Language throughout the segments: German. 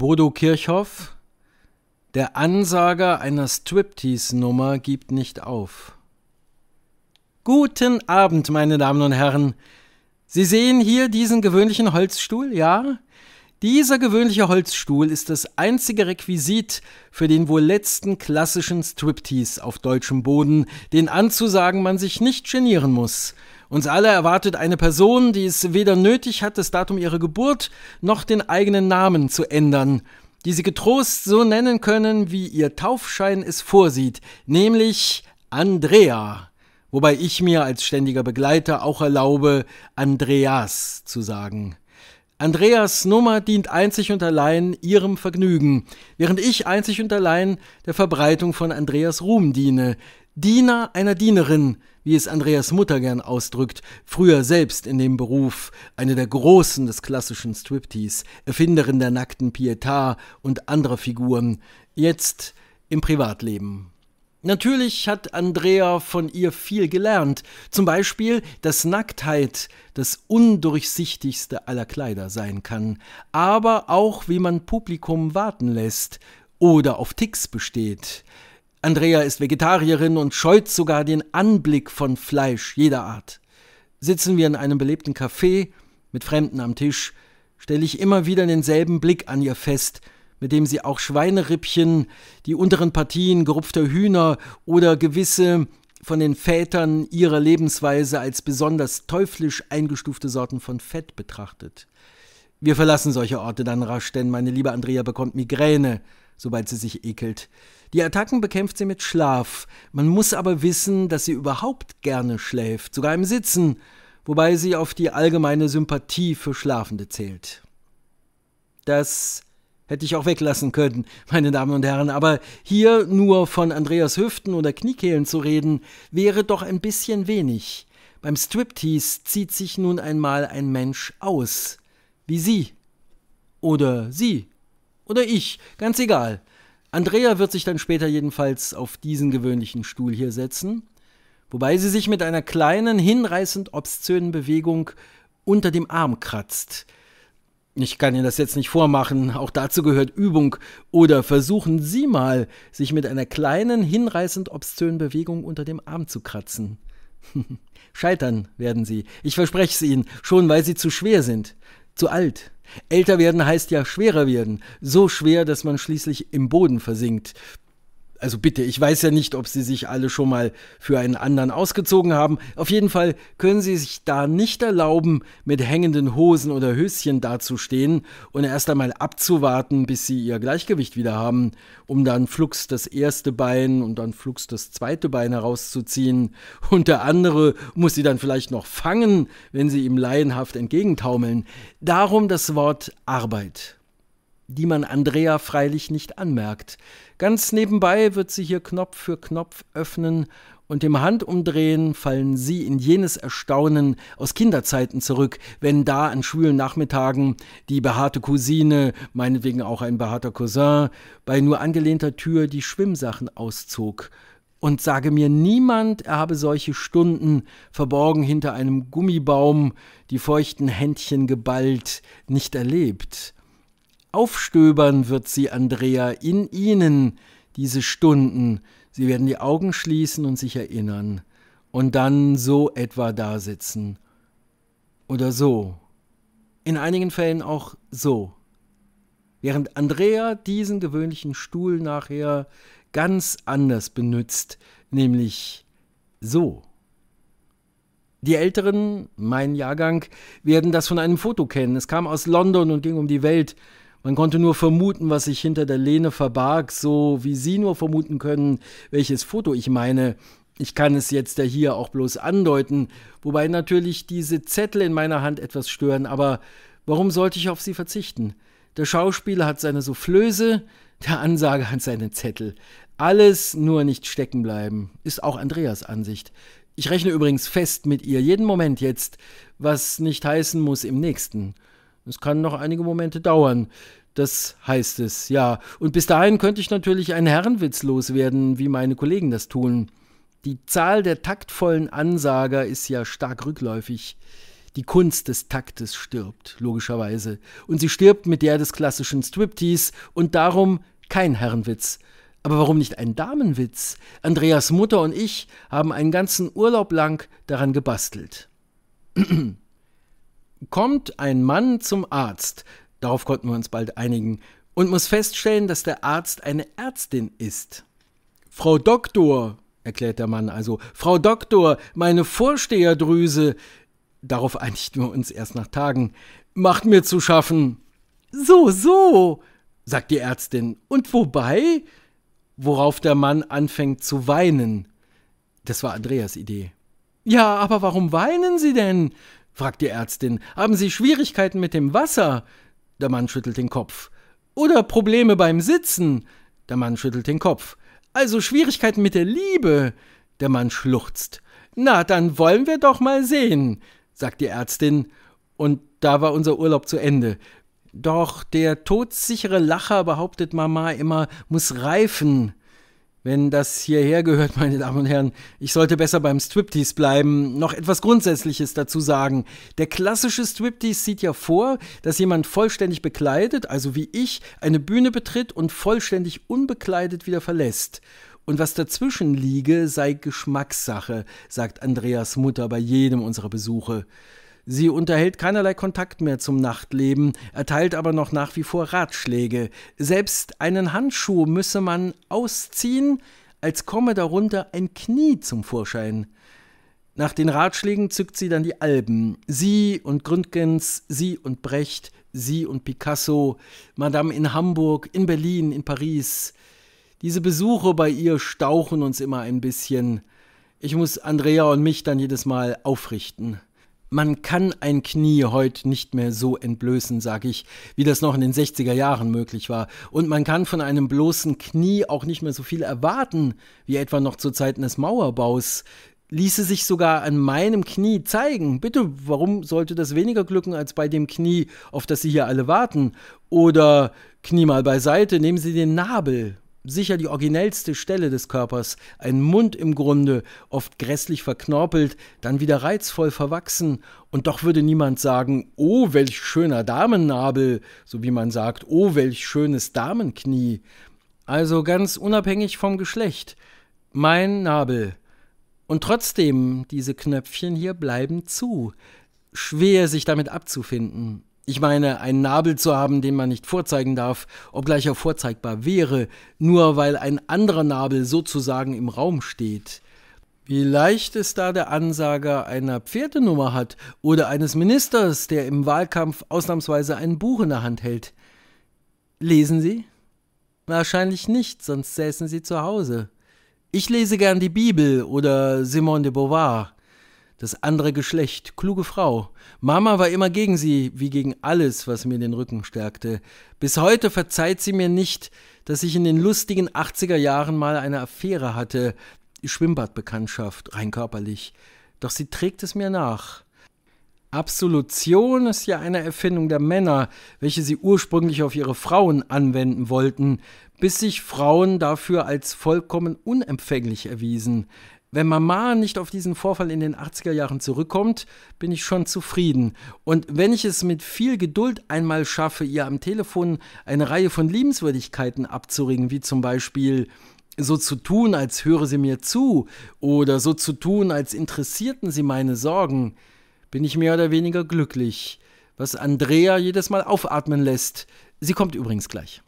Bodo Kirchhoff, der Ansager einer Striptease-Nummer gibt nicht auf. Guten Abend, meine Damen und Herren. Sie sehen hier diesen gewöhnlichen Holzstuhl, ja? Dieser gewöhnliche Holzstuhl ist das einzige Requisit für den wohl letzten klassischen Striptease auf deutschem Boden, den anzusagen man sich nicht genieren muss – uns alle erwartet eine Person, die es weder nötig hat, das Datum ihrer Geburt noch den eigenen Namen zu ändern, die sie getrost so nennen können, wie ihr Taufschein es vorsieht, nämlich Andrea. Wobei ich mir als ständiger Begleiter auch erlaube, Andreas zu sagen. Andreas Nummer dient einzig und allein ihrem Vergnügen, während ich einzig und allein der Verbreitung von Andreas Ruhm diene, Diener einer Dienerin, wie es Andreas Mutter gern ausdrückt, früher selbst in dem Beruf, eine der Großen des klassischen Striptease, Erfinderin der nackten Pietà und anderer Figuren, jetzt im Privatleben. Natürlich hat Andrea von ihr viel gelernt, zum Beispiel, dass Nacktheit das undurchsichtigste aller Kleider sein kann, aber auch, wie man Publikum warten lässt oder auf Ticks besteht. Andrea ist Vegetarierin und scheut sogar den Anblick von Fleisch jeder Art. Sitzen wir in einem belebten Café mit Fremden am Tisch, stelle ich immer wieder denselben Blick an ihr fest, mit dem sie auch Schweinerippchen, die unteren Partien gerupfter Hühner oder gewisse von den Vätern ihrer Lebensweise als besonders teuflisch eingestufte Sorten von Fett betrachtet. Wir verlassen solche Orte dann rasch, denn meine liebe Andrea bekommt Migräne, sobald sie sich ekelt. Die Attacken bekämpft sie mit Schlaf. Man muss aber wissen, dass sie überhaupt gerne schläft, sogar im Sitzen, wobei sie auf die allgemeine Sympathie für Schlafende zählt. Das hätte ich auch weglassen können, meine Damen und Herren, aber hier nur von Andreas Hüften oder Kniekehlen zu reden, wäre doch ein bisschen wenig. Beim Striptease zieht sich nun einmal ein Mensch aus. Wie Sie. Oder Sie. Oder ich. Ganz egal. Andrea wird sich dann später jedenfalls auf diesen gewöhnlichen Stuhl hier setzen, wobei sie sich mit einer kleinen, hinreißend obszönen Bewegung unter dem Arm kratzt. Ich kann Ihnen das jetzt nicht vormachen, auch dazu gehört Übung. Oder versuchen Sie mal, sich mit einer kleinen, hinreißend obszönen Bewegung unter dem Arm zu kratzen. Scheitern werden Sie, ich verspreche es Ihnen, schon weil Sie zu schwer sind zu alt. Älter werden heißt ja schwerer werden, so schwer, dass man schließlich im Boden versinkt. Also bitte, ich weiß ja nicht, ob Sie sich alle schon mal für einen anderen ausgezogen haben. Auf jeden Fall können Sie sich da nicht erlauben, mit hängenden Hosen oder Höschen dazustehen und erst einmal abzuwarten, bis Sie Ihr Gleichgewicht wieder haben, um dann flugs das erste Bein und dann flugs das zweite Bein herauszuziehen. Und der andere muss Sie dann vielleicht noch fangen, wenn Sie ihm laienhaft entgegentaumeln. Darum das Wort Arbeit die man Andrea freilich nicht anmerkt. Ganz nebenbei wird sie hier Knopf für Knopf öffnen und im Handumdrehen fallen sie in jenes Erstaunen aus Kinderzeiten zurück, wenn da an schwülen Nachmittagen die behaarte Cousine, meinetwegen auch ein behaarter Cousin, bei nur angelehnter Tür die Schwimmsachen auszog. Und sage mir niemand, er habe solche Stunden, verborgen hinter einem Gummibaum, die feuchten Händchen geballt, nicht erlebt. Aufstöbern wird sie, Andrea, in ihnen diese Stunden. Sie werden die Augen schließen und sich erinnern und dann so etwa dasitzen. Oder so. In einigen Fällen auch so. Während Andrea diesen gewöhnlichen Stuhl nachher ganz anders benutzt, nämlich so. Die Älteren, mein Jahrgang, werden das von einem Foto kennen. Es kam aus London und ging um die Welt. Man konnte nur vermuten, was sich hinter der Lehne verbarg, so wie Sie nur vermuten können, welches Foto ich meine. Ich kann es jetzt ja hier auch bloß andeuten, wobei natürlich diese Zettel in meiner Hand etwas stören, aber warum sollte ich auf sie verzichten? Der Schauspieler hat seine Soufflöse, der Ansager hat seine Zettel. Alles nur nicht stecken bleiben, ist auch Andreas Ansicht. Ich rechne übrigens fest mit ihr, jeden Moment jetzt, was nicht heißen muss im nächsten. Es kann noch einige Momente dauern. Das heißt es, ja. Und bis dahin könnte ich natürlich einen Herrenwitz loswerden, wie meine Kollegen das tun. Die Zahl der taktvollen Ansager ist ja stark rückläufig. Die Kunst des Taktes stirbt, logischerweise. Und sie stirbt mit der des klassischen Striptease und darum kein Herrenwitz. Aber warum nicht ein Damenwitz? Andreas Mutter und ich haben einen ganzen Urlaub lang daran gebastelt. Kommt ein Mann zum Arzt, Darauf konnten wir uns bald einigen und muss feststellen, dass der Arzt eine Ärztin ist. Frau Doktor, erklärt der Mann also, Frau Doktor, meine Vorsteherdrüse, darauf einigten wir uns erst nach Tagen, macht mir zu schaffen. So, so, sagt die Ärztin, und wobei? Worauf der Mann anfängt zu weinen. Das war Andreas Idee. Ja, aber warum weinen Sie denn? fragt die Ärztin. Haben Sie Schwierigkeiten mit dem Wasser? Der Mann schüttelt den Kopf. Oder Probleme beim Sitzen. Der Mann schüttelt den Kopf. Also Schwierigkeiten mit der Liebe. Der Mann schluchzt. Na, dann wollen wir doch mal sehen, sagt die Ärztin. Und da war unser Urlaub zu Ende. Doch der todsichere Lacher, behauptet Mama immer, muss reifen. Wenn das hierher gehört, meine Damen und Herren, ich sollte besser beim Striptease bleiben, noch etwas Grundsätzliches dazu sagen. Der klassische Striptease sieht ja vor, dass jemand vollständig bekleidet, also wie ich, eine Bühne betritt und vollständig unbekleidet wieder verlässt. Und was dazwischen liege, sei Geschmackssache, sagt Andreas Mutter bei jedem unserer Besuche. Sie unterhält keinerlei Kontakt mehr zum Nachtleben, erteilt aber noch nach wie vor Ratschläge. Selbst einen Handschuh müsse man ausziehen, als komme darunter ein Knie zum Vorschein. Nach den Ratschlägen zückt sie dann die Alben. Sie und Gründgens, sie und Brecht, sie und Picasso, Madame in Hamburg, in Berlin, in Paris. Diese Besuche bei ihr stauchen uns immer ein bisschen. Ich muss Andrea und mich dann jedes Mal aufrichten. Man kann ein Knie heute nicht mehr so entblößen, sage ich, wie das noch in den 60er Jahren möglich war. Und man kann von einem bloßen Knie auch nicht mehr so viel erwarten, wie etwa noch zu Zeiten des Mauerbaus. Ließe sich sogar an meinem Knie zeigen. Bitte, warum sollte das weniger glücken als bei dem Knie, auf das Sie hier alle warten? Oder Knie mal beiseite, nehmen Sie den Nabel sicher die originellste Stelle des Körpers, ein Mund im Grunde, oft grässlich verknorpelt, dann wieder reizvoll verwachsen, und doch würde niemand sagen, oh, welch schöner Damennabel, so wie man sagt, oh, welch schönes Damenknie. Also ganz unabhängig vom Geschlecht, mein Nabel. Und trotzdem, diese Knöpfchen hier bleiben zu. Schwer sich damit abzufinden. Ich meine, einen Nabel zu haben, den man nicht vorzeigen darf, obgleich er vorzeigbar wäre, nur weil ein anderer Nabel sozusagen im Raum steht. Wie leicht es da der Ansager einer Pferdenummer hat oder eines Ministers, der im Wahlkampf ausnahmsweise ein Buch in der Hand hält. Lesen Sie? Wahrscheinlich nicht, sonst säßen Sie zu Hause. Ich lese gern die Bibel oder Simone de Beauvoir das andere Geschlecht, kluge Frau. Mama war immer gegen sie, wie gegen alles, was mir den Rücken stärkte. Bis heute verzeiht sie mir nicht, dass ich in den lustigen 80er Jahren mal eine Affäre hatte, Schwimmbadbekanntschaft, rein körperlich. Doch sie trägt es mir nach. Absolution ist ja eine Erfindung der Männer, welche sie ursprünglich auf ihre Frauen anwenden wollten, bis sich Frauen dafür als vollkommen unempfänglich erwiesen wenn Mama nicht auf diesen Vorfall in den 80er Jahren zurückkommt, bin ich schon zufrieden. Und wenn ich es mit viel Geduld einmal schaffe, ihr am Telefon eine Reihe von Liebenswürdigkeiten abzuringen, wie zum Beispiel so zu tun, als höre sie mir zu oder so zu tun, als interessierten sie meine Sorgen, bin ich mehr oder weniger glücklich, was Andrea jedes Mal aufatmen lässt. Sie kommt übrigens gleich.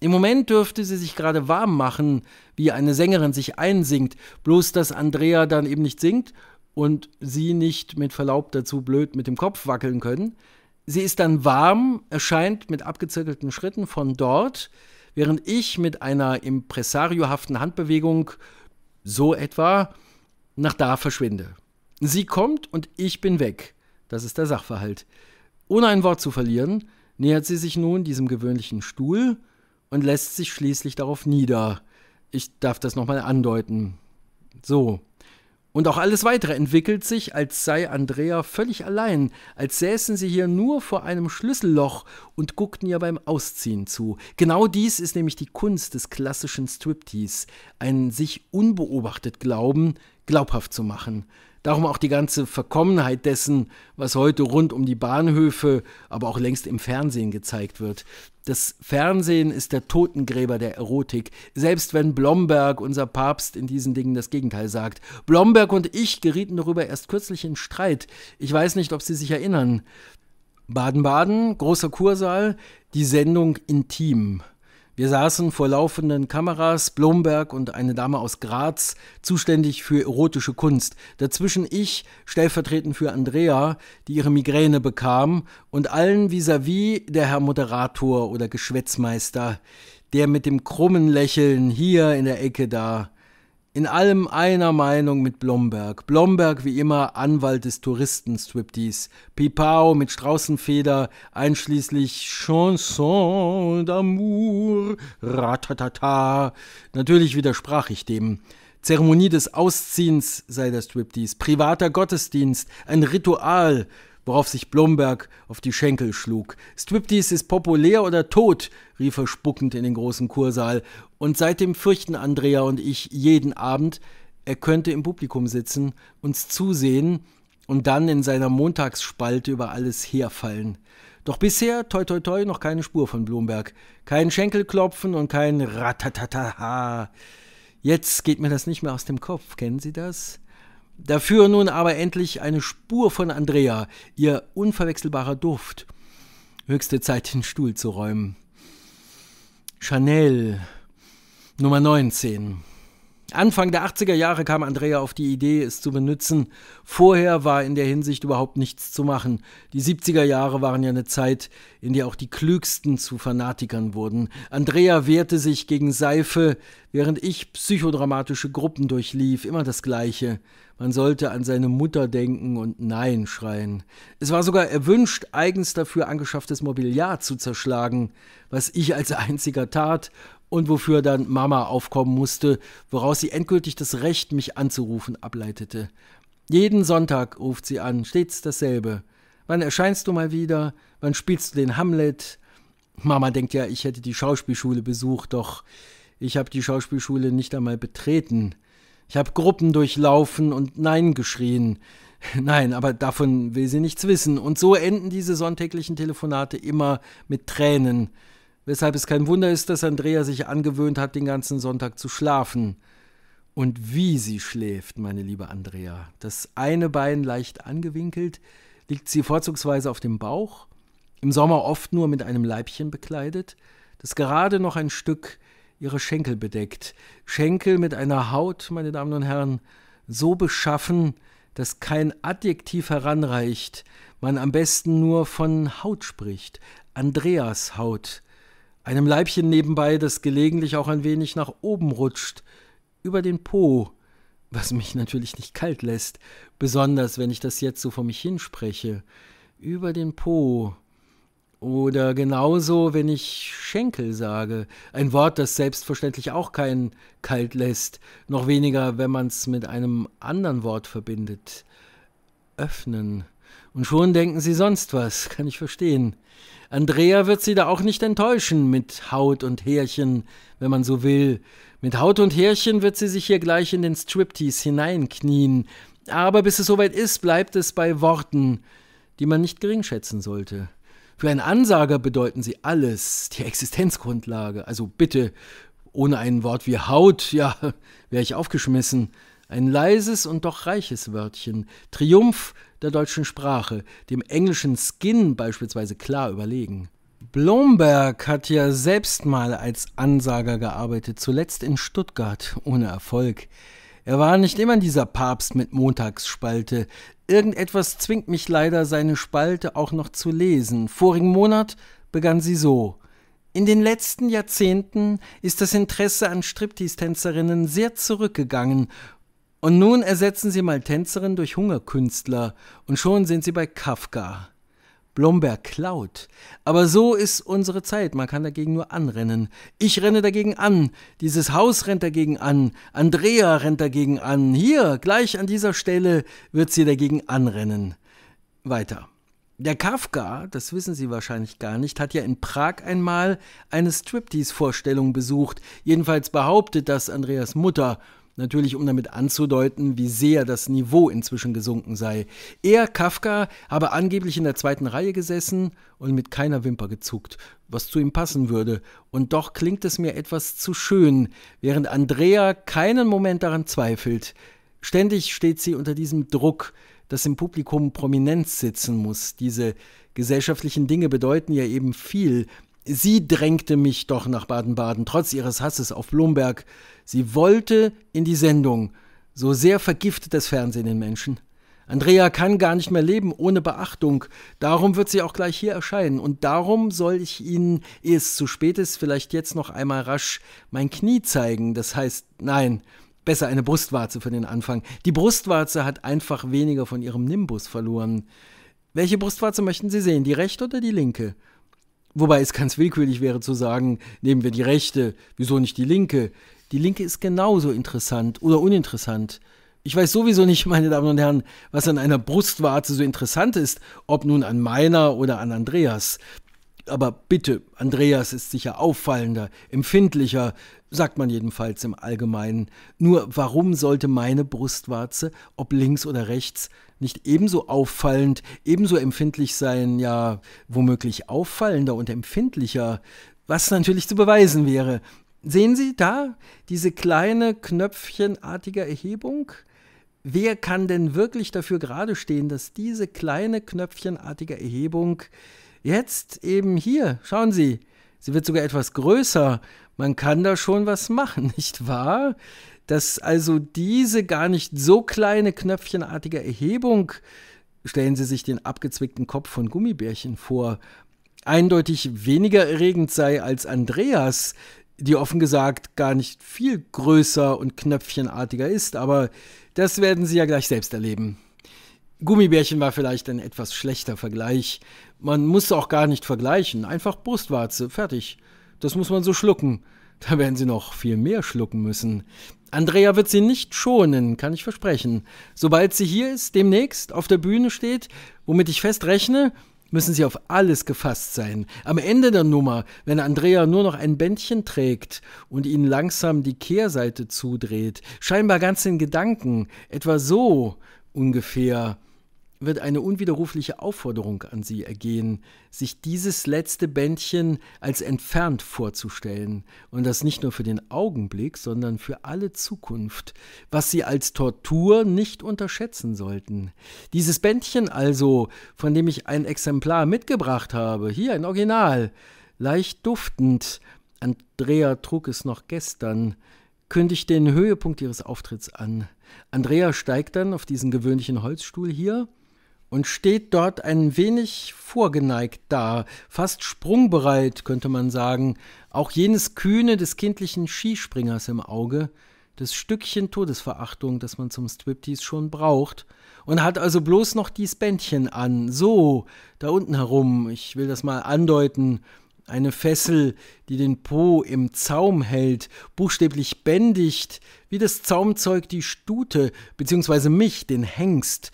Im Moment dürfte sie sich gerade warm machen, wie eine Sängerin sich einsingt, bloß dass Andrea dann eben nicht singt und sie nicht mit Verlaub dazu blöd mit dem Kopf wackeln können. Sie ist dann warm, erscheint mit abgezirkelten Schritten von dort, während ich mit einer impressariohaften Handbewegung so etwa nach da verschwinde. Sie kommt und ich bin weg. Das ist der Sachverhalt. Ohne ein Wort zu verlieren, nähert sie sich nun diesem gewöhnlichen Stuhl, und lässt sich schließlich darauf nieder. Ich darf das nochmal andeuten. So. Und auch alles weitere entwickelt sich, als sei Andrea völlig allein, als säßen sie hier nur vor einem Schlüsselloch und guckten ihr beim Ausziehen zu. Genau dies ist nämlich die Kunst des klassischen Striptease, einen sich unbeobachtet glauben, glaubhaft zu machen. Darum auch die ganze Verkommenheit dessen, was heute rund um die Bahnhöfe, aber auch längst im Fernsehen gezeigt wird. Das Fernsehen ist der Totengräber der Erotik, selbst wenn Blomberg, unser Papst, in diesen Dingen das Gegenteil sagt. Blomberg und ich gerieten darüber erst kürzlich in Streit. Ich weiß nicht, ob Sie sich erinnern. Baden-Baden, großer Kursaal, die Sendung Intim. Wir saßen vor laufenden Kameras, Blomberg und eine Dame aus Graz, zuständig für erotische Kunst. Dazwischen ich, stellvertretend für Andrea, die ihre Migräne bekam, und allen vis-à-vis -vis der Herr Moderator oder Geschwätzmeister, der mit dem krummen Lächeln hier in der Ecke da in allem einer Meinung mit Blomberg. Blomberg wie immer Anwalt des Touristen-Striptease. Pipao mit Straußenfeder, einschließlich Chanson d'amour, ratatata. Natürlich widersprach ich dem. Zeremonie des Ausziehens sei der Striptease, privater Gottesdienst, ein Ritual worauf sich Blomberg auf die Schenkel schlug. Striptease ist populär oder tot, rief er spuckend in den großen Kursaal. Und seitdem fürchten Andrea und ich jeden Abend, er könnte im Publikum sitzen, uns zusehen und dann in seiner Montagsspalte über alles herfallen. Doch bisher, toi toi toi, noch keine Spur von Blomberg. Kein Schenkelklopfen und kein Ratatatata. Jetzt geht mir das nicht mehr aus dem Kopf. Kennen Sie das? Dafür nun aber endlich eine Spur von Andrea, ihr unverwechselbarer Duft. Höchste Zeit, den Stuhl zu räumen. Chanel, Nummer 19. Anfang der 80er Jahre kam Andrea auf die Idee, es zu benutzen. Vorher war in der Hinsicht überhaupt nichts zu machen. Die 70er Jahre waren ja eine Zeit, in der auch die Klügsten zu Fanatikern wurden. Andrea wehrte sich gegen Seife, während ich psychodramatische Gruppen durchlief. Immer das Gleiche. Man sollte an seine Mutter denken und Nein schreien. Es war sogar erwünscht, eigens dafür angeschafftes Mobiliar zu zerschlagen, was ich als einziger tat und wofür dann Mama aufkommen musste, woraus sie endgültig das Recht, mich anzurufen, ableitete. Jeden Sonntag ruft sie an, stets dasselbe. Wann erscheinst du mal wieder? Wann spielst du den Hamlet? Mama denkt ja, ich hätte die Schauspielschule besucht, doch ich habe die Schauspielschule nicht einmal betreten. Ich habe Gruppen durchlaufen und Nein geschrien. Nein, aber davon will sie nichts wissen. Und so enden diese sonntäglichen Telefonate immer mit Tränen weshalb es kein Wunder ist, dass Andrea sich angewöhnt hat, den ganzen Sonntag zu schlafen. Und wie sie schläft, meine liebe Andrea. Das eine Bein leicht angewinkelt, liegt sie vorzugsweise auf dem Bauch, im Sommer oft nur mit einem Leibchen bekleidet, das gerade noch ein Stück ihre Schenkel bedeckt. Schenkel mit einer Haut, meine Damen und Herren, so beschaffen, dass kein Adjektiv heranreicht, man am besten nur von Haut spricht. Andreas Haut, einem Leibchen nebenbei, das gelegentlich auch ein wenig nach oben rutscht, über den Po, was mich natürlich nicht kalt lässt, besonders wenn ich das jetzt so vor mich hinspreche, über den Po. Oder genauso, wenn ich Schenkel sage, ein Wort, das selbstverständlich auch keinen kalt lässt, noch weniger, wenn man es mit einem anderen Wort verbindet. Öffnen. Und schon denken sie sonst was, kann ich verstehen. Andrea wird sie da auch nicht enttäuschen mit Haut und Härchen, wenn man so will. Mit Haut und Härchen wird sie sich hier gleich in den Striptease hineinknien. Aber bis es soweit ist, bleibt es bei Worten, die man nicht geringschätzen sollte. Für einen Ansager bedeuten sie alles, die Existenzgrundlage. Also bitte, ohne ein Wort wie Haut, ja, wäre ich aufgeschmissen. Ein leises und doch reiches Wörtchen. Triumph der deutschen Sprache, dem englischen Skin beispielsweise klar überlegen. Blomberg hat ja selbst mal als Ansager gearbeitet, zuletzt in Stuttgart, ohne Erfolg. Er war nicht immer dieser Papst mit Montagsspalte. Irgendetwas zwingt mich leider, seine Spalte auch noch zu lesen. Vorigen Monat begann sie so. In den letzten Jahrzehnten ist das Interesse an Striptease-Tänzerinnen sehr zurückgegangen und nun ersetzen Sie mal Tänzerin durch Hungerkünstler und schon sind Sie bei Kafka. Blomberg klaut. Aber so ist unsere Zeit, man kann dagegen nur anrennen. Ich renne dagegen an, dieses Haus rennt dagegen an, Andrea rennt dagegen an, hier, gleich an dieser Stelle wird sie dagegen anrennen. Weiter. Der Kafka, das wissen Sie wahrscheinlich gar nicht, hat ja in Prag einmal eine Striptease-Vorstellung besucht. Jedenfalls behauptet das Andreas Mutter natürlich um damit anzudeuten, wie sehr das Niveau inzwischen gesunken sei. Er, Kafka, habe angeblich in der zweiten Reihe gesessen und mit keiner Wimper gezuckt, was zu ihm passen würde, und doch klingt es mir etwas zu schön, während Andrea keinen Moment daran zweifelt. Ständig steht sie unter diesem Druck, dass im Publikum Prominenz sitzen muss. Diese gesellschaftlichen Dinge bedeuten ja eben viel. Sie drängte mich doch nach Baden-Baden, trotz ihres Hasses auf Blumberg. Sie wollte in die Sendung. So sehr vergiftet das Fernsehen den Menschen. Andrea kann gar nicht mehr leben ohne Beachtung. Darum wird sie auch gleich hier erscheinen. Und darum soll ich Ihnen, ehe es zu spät ist, vielleicht jetzt noch einmal rasch mein Knie zeigen. Das heißt, nein, besser eine Brustwarze für den Anfang. Die Brustwarze hat einfach weniger von ihrem Nimbus verloren. Welche Brustwarze möchten Sie sehen, die rechte oder die linke? Wobei es ganz willkürlich wäre zu sagen, nehmen wir die rechte, wieso nicht die linke? Die Linke ist genauso interessant oder uninteressant. Ich weiß sowieso nicht, meine Damen und Herren, was an einer Brustwarze so interessant ist, ob nun an meiner oder an Andreas. Aber bitte, Andreas ist sicher auffallender, empfindlicher, sagt man jedenfalls im Allgemeinen. Nur warum sollte meine Brustwarze, ob links oder rechts, nicht ebenso auffallend, ebenso empfindlich sein, ja, womöglich auffallender und empfindlicher, was natürlich zu beweisen wäre, Sehen Sie da diese kleine knöpfchenartige Erhebung? Wer kann denn wirklich dafür gerade stehen, dass diese kleine knöpfchenartige Erhebung jetzt eben hier, schauen Sie, sie wird sogar etwas größer, man kann da schon was machen, nicht wahr? Dass also diese gar nicht so kleine knöpfchenartige Erhebung, stellen Sie sich den abgezwickten Kopf von Gummibärchen vor, eindeutig weniger erregend sei als Andreas, die offen gesagt gar nicht viel größer und knöpfchenartiger ist, aber das werden Sie ja gleich selbst erleben. Gummibärchen war vielleicht ein etwas schlechter Vergleich. Man muss auch gar nicht vergleichen, einfach Brustwarze, fertig. Das muss man so schlucken. Da werden Sie noch viel mehr schlucken müssen. Andrea wird Sie nicht schonen, kann ich versprechen. Sobald sie hier ist, demnächst auf der Bühne steht, womit ich fest rechne, müssen sie auf alles gefasst sein. Am Ende der Nummer, wenn Andrea nur noch ein Bändchen trägt und ihnen langsam die Kehrseite zudreht, scheinbar ganz in Gedanken, etwa so ungefähr wird eine unwiderrufliche Aufforderung an sie ergehen, sich dieses letzte Bändchen als entfernt vorzustellen, und das nicht nur für den Augenblick, sondern für alle Zukunft, was sie als Tortur nicht unterschätzen sollten. Dieses Bändchen also, von dem ich ein Exemplar mitgebracht habe, hier ein Original, leicht duftend, Andrea trug es noch gestern, kündigt den Höhepunkt ihres Auftritts an. Andrea steigt dann auf diesen gewöhnlichen Holzstuhl hier und steht dort ein wenig vorgeneigt da, fast sprungbereit, könnte man sagen, auch jenes Kühne des kindlichen Skispringers im Auge, das Stückchen Todesverachtung, das man zum Striptease schon braucht, und hat also bloß noch dies Bändchen an, so, da unten herum, ich will das mal andeuten, eine Fessel, die den Po im Zaum hält, buchstäblich bändigt, wie das Zaumzeug die Stute, beziehungsweise mich, den Hengst,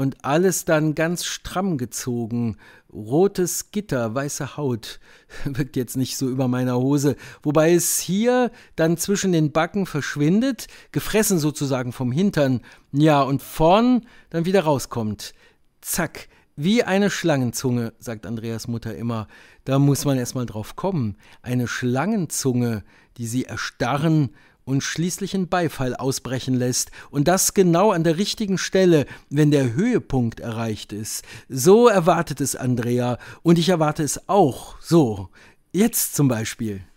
und alles dann ganz stramm gezogen. Rotes Gitter, weiße Haut. Wirkt jetzt nicht so über meiner Hose. Wobei es hier dann zwischen den Backen verschwindet, gefressen sozusagen vom Hintern. Ja, und vorn dann wieder rauskommt. Zack. Wie eine Schlangenzunge, sagt Andreas Mutter immer. Da muss man erstmal drauf kommen. Eine Schlangenzunge, die sie erstarren, und schließlich in Beifall ausbrechen lässt, und das genau an der richtigen Stelle, wenn der Höhepunkt erreicht ist. So erwartet es Andrea, und ich erwarte es auch so. Jetzt zum Beispiel.